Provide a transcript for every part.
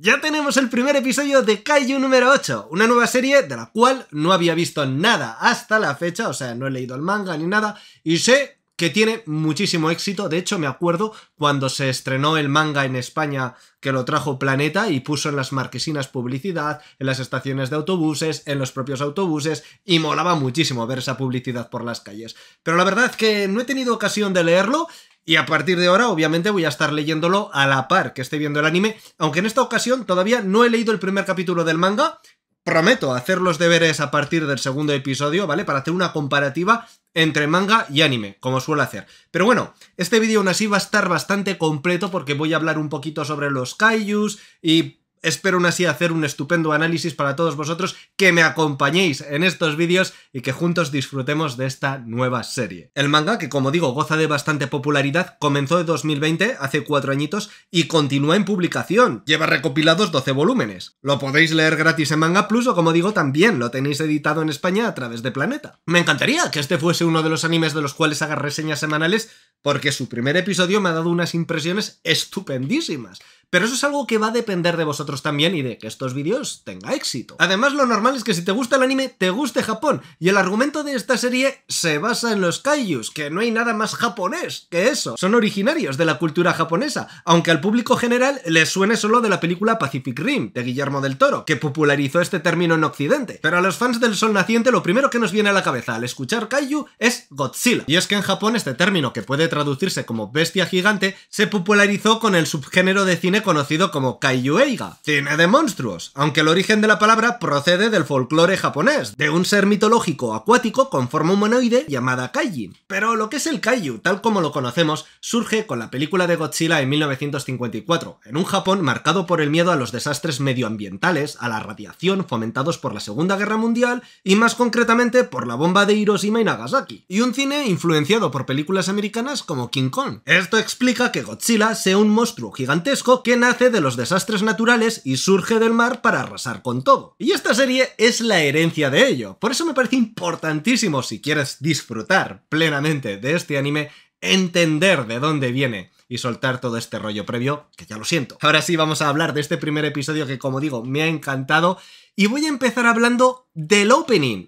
Ya tenemos el primer episodio de Kaiju número 8, una nueva serie de la cual no había visto nada hasta la fecha, o sea, no he leído el manga ni nada, y sé que tiene muchísimo éxito, de hecho me acuerdo cuando se estrenó el manga en España que lo trajo Planeta y puso en las marquesinas publicidad, en las estaciones de autobuses, en los propios autobuses, y molaba muchísimo ver esa publicidad por las calles. Pero la verdad es que no he tenido ocasión de leerlo, y a partir de ahora, obviamente, voy a estar leyéndolo a la par que esté viendo el anime, aunque en esta ocasión todavía no he leído el primer capítulo del manga, prometo hacer los deberes a partir del segundo episodio, ¿vale? Para hacer una comparativa entre manga y anime, como suelo hacer. Pero bueno, este vídeo aún así va a estar bastante completo porque voy a hablar un poquito sobre los kaijus y Espero aún así hacer un estupendo análisis para todos vosotros, que me acompañéis en estos vídeos y que juntos disfrutemos de esta nueva serie. El manga, que como digo goza de bastante popularidad, comenzó en 2020, hace cuatro añitos, y continúa en publicación. Lleva recopilados 12 volúmenes. Lo podéis leer gratis en Manga Plus o como digo también lo tenéis editado en España a través de Planeta. Me encantaría que este fuese uno de los animes de los cuales haga reseñas semanales porque su primer episodio me ha dado unas impresiones estupendísimas. Pero eso es algo que va a depender de vosotros también y de que estos vídeos tenga éxito. Además, lo normal es que si te gusta el anime, te guste Japón. Y el argumento de esta serie se basa en los kaijus, que no hay nada más japonés que eso. Son originarios de la cultura japonesa, aunque al público general Les suene solo de la película Pacific Rim, de Guillermo del Toro, que popularizó este término en Occidente. Pero a los fans del Sol Naciente lo primero que nos viene a la cabeza al escuchar kaiju es Godzilla. Y es que en Japón este término, que puede traducirse como bestia gigante, se popularizó con el subgénero de cine conocido como Kaiju Eiga, cine de monstruos, aunque el origen de la palabra procede del folclore japonés, de un ser mitológico acuático con forma humanoide llamada Kaijin. Pero lo que es el Kaiju, tal como lo conocemos, surge con la película de Godzilla en 1954, en un Japón marcado por el miedo a los desastres medioambientales, a la radiación fomentados por la Segunda Guerra Mundial y más concretamente por la bomba de Hiroshima y Nagasaki, y un cine influenciado por películas americanas como King Kong. Esto explica que Godzilla sea un monstruo gigantesco que que nace de los desastres naturales y surge del mar para arrasar con todo. Y esta serie es la herencia de ello, por eso me parece importantísimo si quieres disfrutar plenamente de este anime, entender de dónde viene y soltar todo este rollo previo, que ya lo siento. Ahora sí vamos a hablar de este primer episodio que como digo me ha encantado y voy a empezar hablando del opening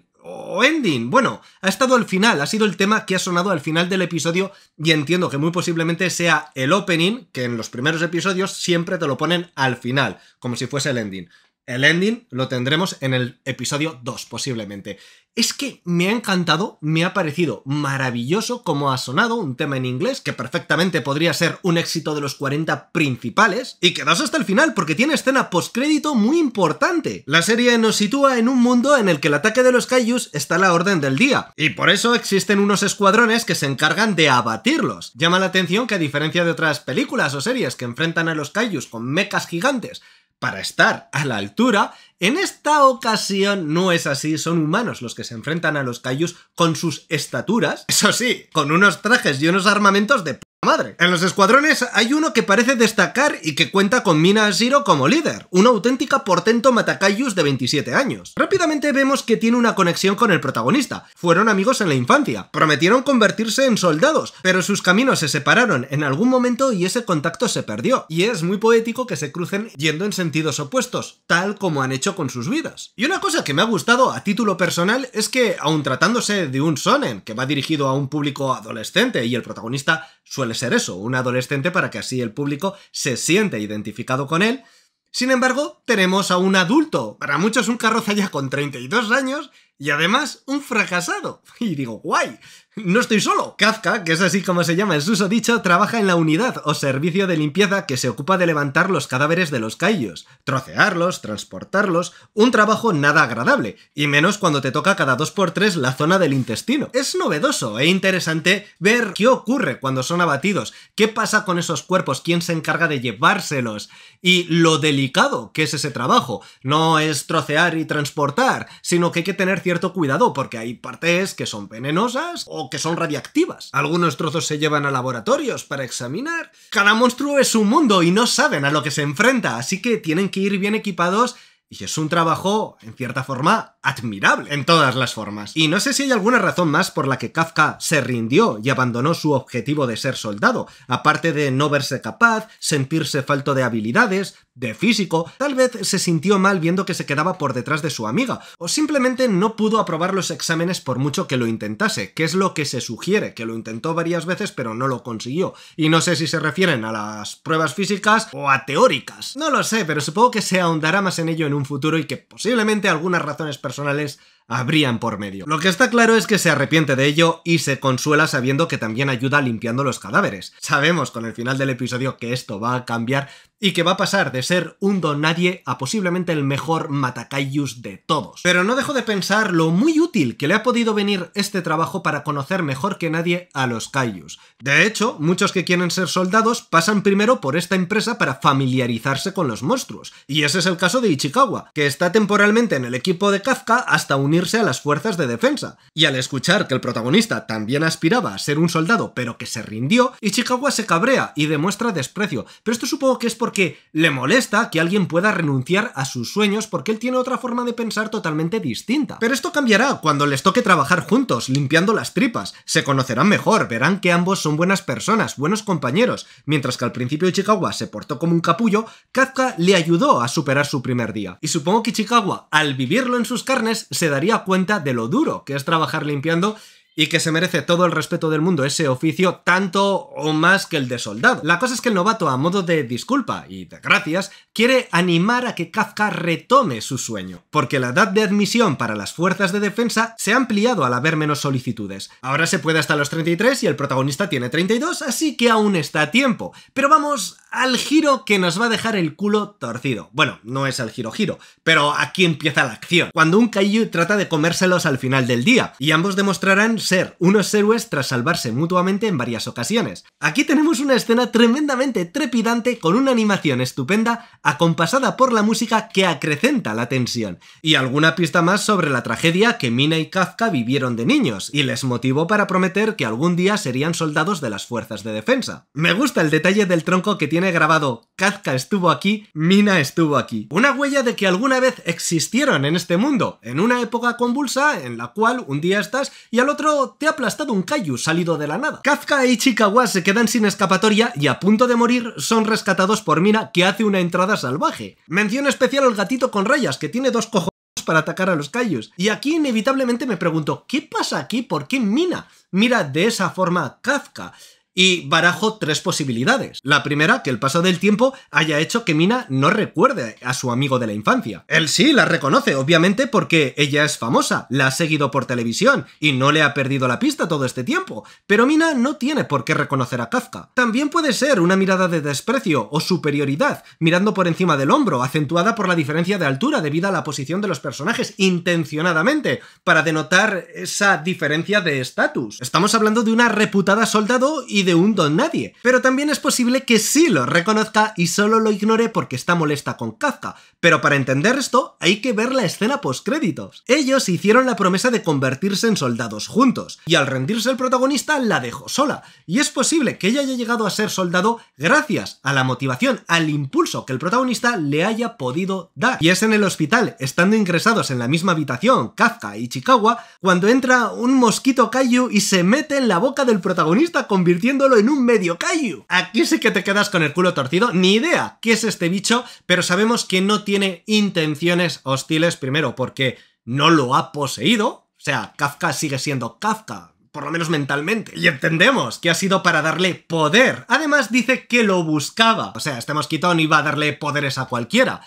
ending. Bueno, ha estado al final, ha sido el tema que ha sonado al final del episodio y entiendo que muy posiblemente sea el opening, que en los primeros episodios siempre te lo ponen al final, como si fuese el ending. El ending lo tendremos en el episodio 2 posiblemente. Es que me ha encantado, me ha parecido maravilloso cómo ha sonado un tema en inglés que perfectamente podría ser un éxito de los 40 principales y quedas hasta el final porque tiene escena postcrédito muy importante. La serie nos sitúa en un mundo en el que el ataque de los Kaijus está a la orden del día y por eso existen unos escuadrones que se encargan de abatirlos. Llama la atención que a diferencia de otras películas o series que enfrentan a los Kaijus con mechas gigantes para estar a la altura, en esta ocasión no es así, son humanos los que se enfrentan a los Kaijus con sus estaturas, eso sí, con unos trajes y unos armamentos de madre. En los escuadrones hay uno que parece destacar y que cuenta con Mina Ashiro como líder, una auténtica portento Matakayus de 27 años. Rápidamente vemos que tiene una conexión con el protagonista, fueron amigos en la infancia, prometieron convertirse en soldados, pero sus caminos se separaron en algún momento y ese contacto se perdió, y es muy poético que se crucen yendo en sentidos opuestos, tal como han hecho con sus vidas. Y una cosa que me ha gustado a título personal es que, aun tratándose de un sonen, que va dirigido a un público adolescente y el protagonista suele ser eso, un adolescente para que así el público se siente identificado con él. Sin embargo, tenemos a un adulto, para muchos un carroza ya con 32 años, y además un fracasado. Y digo, guay, no estoy solo. Kafka, que es así como se llama el dicho, trabaja en la unidad o servicio de limpieza que se ocupa de levantar los cadáveres de los callos, trocearlos, transportarlos, un trabajo nada agradable, y menos cuando te toca cada dos por tres la zona del intestino. Es novedoso e interesante ver qué ocurre cuando son abatidos, qué pasa con esos cuerpos, quién se encarga de llevárselos, y lo delicado que es ese trabajo. No es trocear y transportar, sino que hay que tener cierto cuidado porque hay partes que son venenosas o que son radiactivas. Algunos trozos se llevan a laboratorios para examinar. Cada monstruo es un mundo y no saben a lo que se enfrenta, así que tienen que ir bien equipados y es un trabajo, en cierta forma, admirable, en todas las formas. Y no sé si hay alguna razón más por la que Kafka se rindió y abandonó su objetivo de ser soldado, aparte de no verse capaz, sentirse falto de habilidades, de físico, tal vez se sintió mal viendo que se quedaba por detrás de su amiga, o simplemente no pudo aprobar los exámenes por mucho que lo intentase, que es lo que se sugiere, que lo intentó varias veces pero no lo consiguió. Y no sé si se refieren a las pruebas físicas o a teóricas. No lo sé, pero supongo que se ahondará más en ello en un futuro y que posiblemente algunas razones personales habrían por medio. Lo que está claro es que se arrepiente de ello y se consuela sabiendo que también ayuda limpiando los cadáveres. Sabemos con el final del episodio que esto va a cambiar y que va a pasar de ser un don nadie a posiblemente el mejor Matacayus de todos. Pero no dejo de pensar lo muy útil que le ha podido venir este trabajo para conocer mejor que nadie a los Kaius. De hecho, muchos que quieren ser soldados pasan primero por esta empresa para familiarizarse con los monstruos. Y ese es el caso de Ichikawa, que está temporalmente en el equipo de Kafka hasta un unirse a las fuerzas de defensa. Y al escuchar que el protagonista también aspiraba a ser un soldado pero que se rindió, Ichikawa se cabrea y demuestra desprecio. Pero esto supongo que es porque le molesta que alguien pueda renunciar a sus sueños porque él tiene otra forma de pensar totalmente distinta. Pero esto cambiará cuando les toque trabajar juntos, limpiando las tripas. Se conocerán mejor, verán que ambos son buenas personas, buenos compañeros. Mientras que al principio Ichikawa se portó como un capullo, Kafka le ayudó a superar su primer día. Y supongo que Ichikawa, al vivirlo en sus carnes, se daría cuenta de lo duro que es trabajar limpiando y que se merece todo el respeto del mundo ese oficio tanto o más que el de soldado. La cosa es que el novato, a modo de disculpa y de gracias, quiere animar a que Kafka retome su sueño, porque la edad de admisión para las fuerzas de defensa se ha ampliado al haber menos solicitudes. Ahora se puede hasta los 33 y el protagonista tiene 32, así que aún está a tiempo. Pero vamos al giro que nos va a dejar el culo torcido. Bueno, no es el giro giro, pero aquí empieza la acción, cuando un Kaiju trata de comérselos al final del día, y ambos demostrarán ser unos héroes tras salvarse mutuamente en varias ocasiones. Aquí tenemos una escena tremendamente trepidante con una animación estupenda acompasada por la música que acrecenta la tensión, y alguna pista más sobre la tragedia que Mina y Kafka vivieron de niños, y les motivó para prometer que algún día serían soldados de las fuerzas de defensa. Me gusta el detalle del tronco que tiene He grabado Kazka estuvo aquí, Mina estuvo aquí. Una huella de que alguna vez existieron en este mundo, en una época convulsa en la cual un día estás y al otro te ha aplastado un kaiju salido de la nada. Kazka y Chikawa se quedan sin escapatoria y a punto de morir son rescatados por Mina que hace una entrada salvaje. Mención especial al gatito con rayas que tiene dos cojones para atacar a los callos. Y aquí inevitablemente me pregunto, ¿qué pasa aquí? ¿Por qué Mina mira de esa forma a Kafka? y barajo tres posibilidades. La primera, que el paso del tiempo haya hecho que Mina no recuerde a su amigo de la infancia. Él sí la reconoce, obviamente, porque ella es famosa, la ha seguido por televisión y no le ha perdido la pista todo este tiempo, pero Mina no tiene por qué reconocer a Kafka. También puede ser una mirada de desprecio o superioridad, mirando por encima del hombro, acentuada por la diferencia de altura debido a la posición de los personajes intencionadamente, para denotar esa diferencia de estatus. Estamos hablando de una reputada soldado y de un don nadie. Pero también es posible que sí lo reconozca y solo lo ignore porque está molesta con Kafka. Pero para entender esto, hay que ver la escena créditos. Ellos hicieron la promesa de convertirse en soldados juntos, y al rendirse el protagonista la dejó sola. Y es posible que ella haya llegado a ser soldado gracias a la motivación, al impulso que el protagonista le haya podido dar. Y es en el hospital, estando ingresados en la misma habitación, Kafka y Chikawa, cuando entra un mosquito kaiju y se mete en la boca del protagonista convirtiendo en un medio callo. Aquí sí que te quedas con el culo torcido, ni idea qué es este bicho, pero sabemos que no tiene intenciones hostiles, primero porque no lo ha poseído, o sea, Kafka sigue siendo Kafka, por lo menos mentalmente. Y entendemos que ha sido para darle poder. Además dice que lo buscaba, o sea, este mosquitón iba a darle poderes a cualquiera.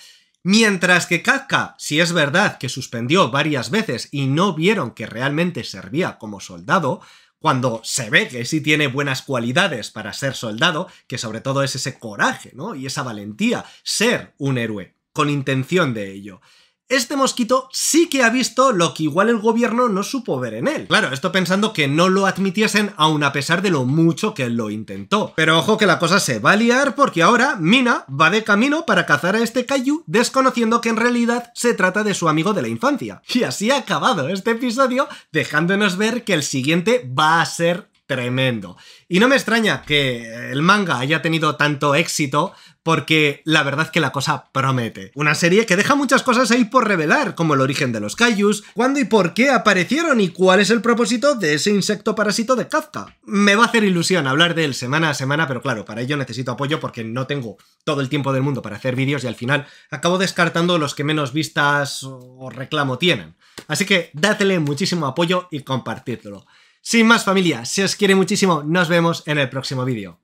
Mientras que Kafka, si es verdad que suspendió varias veces y no vieron que realmente servía como soldado, cuando se ve que sí tiene buenas cualidades para ser soldado, que sobre todo es ese coraje, ¿no? Y esa valentía, ser un héroe, con intención de ello este mosquito sí que ha visto lo que igual el gobierno no supo ver en él. Claro, esto pensando que no lo admitiesen aun a pesar de lo mucho que lo intentó. Pero ojo que la cosa se va a liar porque ahora Mina va de camino para cazar a este Kaiju desconociendo que en realidad se trata de su amigo de la infancia. Y así ha acabado este episodio dejándonos ver que el siguiente va a ser tremendo. Y no me extraña que el manga haya tenido tanto éxito, porque la verdad que la cosa promete. Una serie que deja muchas cosas ahí por revelar, como el origen de los Kaijus, cuándo y por qué aparecieron y cuál es el propósito de ese insecto parásito de Kafka. Me va a hacer ilusión hablar de él semana a semana, pero claro, para ello necesito apoyo porque no tengo todo el tiempo del mundo para hacer vídeos y al final acabo descartando los que menos vistas o reclamo tienen. Así que dadle muchísimo apoyo y compartidlo. Sin más familia, si os quiere muchísimo, nos vemos en el próximo vídeo.